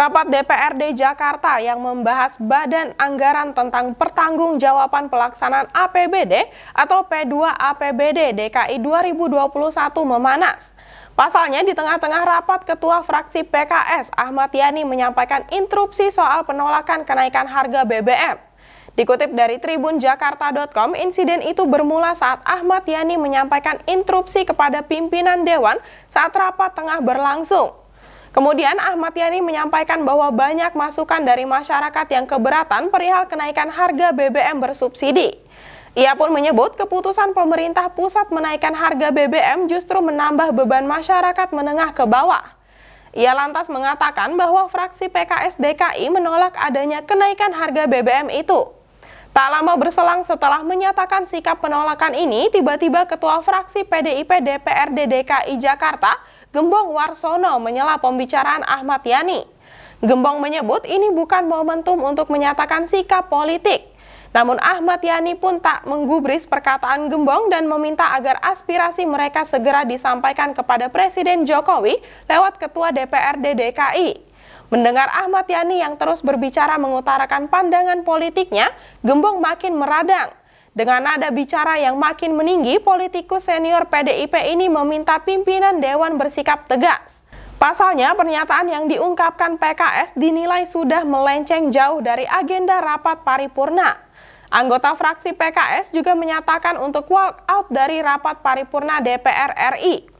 Rapat DPRD Jakarta yang membahas Badan Anggaran tentang Pertanggungjawaban Pelaksanaan APBD atau P2 APBD DKI 2021 memanas. Pasalnya di tengah-tengah rapat Ketua Fraksi PKS Ahmad Yani menyampaikan interupsi soal penolakan kenaikan harga BBM. Dikutip dari Tribun Jakarta.com, insiden itu bermula saat Ahmad Yani menyampaikan interupsi kepada pimpinan Dewan saat rapat tengah berlangsung. Kemudian Ahmad Yani menyampaikan bahwa banyak masukan dari masyarakat yang keberatan perihal kenaikan harga BBM bersubsidi. Ia pun menyebut keputusan pemerintah pusat menaikkan harga BBM justru menambah beban masyarakat menengah ke bawah. Ia lantas mengatakan bahwa fraksi PKS DKI menolak adanya kenaikan harga BBM itu. Tak lama berselang setelah menyatakan sikap penolakan ini, tiba-tiba Ketua Fraksi PDIP DPRD DKI Jakarta, Gembong Warsono menyela pembicaraan Ahmad Yani. Gembong menyebut ini bukan momentum untuk menyatakan sikap politik. Namun Ahmad Yani pun tak menggubris perkataan Gembong dan meminta agar aspirasi mereka segera disampaikan kepada Presiden Jokowi lewat Ketua DPRD DKI. Mendengar Ahmad Yani yang terus berbicara mengutarakan pandangan politiknya, Gembong makin meradang. Dengan nada bicara yang makin meninggi, politikus senior PDIP ini meminta pimpinan Dewan bersikap tegas. Pasalnya, pernyataan yang diungkapkan PKS dinilai sudah melenceng jauh dari agenda rapat paripurna. Anggota fraksi PKS juga menyatakan untuk walk out dari rapat paripurna DPR RI.